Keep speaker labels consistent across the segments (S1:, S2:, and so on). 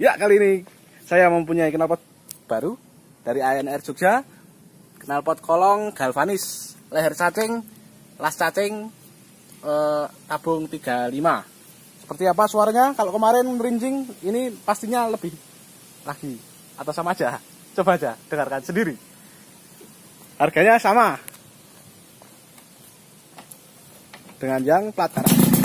S1: Ya kali ini saya mempunyai knalpot
S2: baru dari ANR Jogja Knalpot kolong galvanis leher cacing, las cacing, eh, tabung 35 Seperti apa suaranya? Kalau kemarin merincing ini pastinya lebih lagi Atau sama aja? Coba aja dengarkan sendiri Harganya sama
S1: dengan yang plat karat.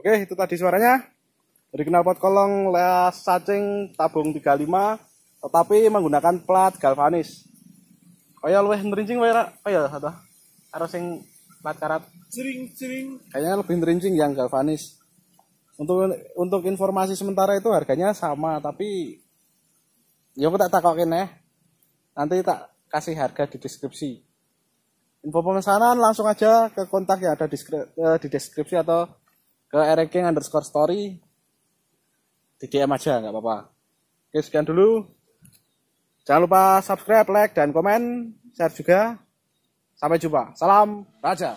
S2: Oke, itu tadi suaranya. Dari pot kolong leas cacing tabung 35 tetapi menggunakan plat galvanis. Kaya lebih nrincing wae ra? Kaya oh ada harus sing plat karat. Cering-cering. Kayaknya lebih nrincing yang galvanis. Untuk untuk informasi sementara itu harganya sama tapi ya aku tak takokin ya. Nanti tak kasih harga di deskripsi. Info pemesanan langsung aja ke kontak yang ada di eh, deskripsi atau ke e King underscore story di DM aja nggak apa-apa oke sekian dulu jangan lupa subscribe like dan komen share juga sampai jumpa salam raja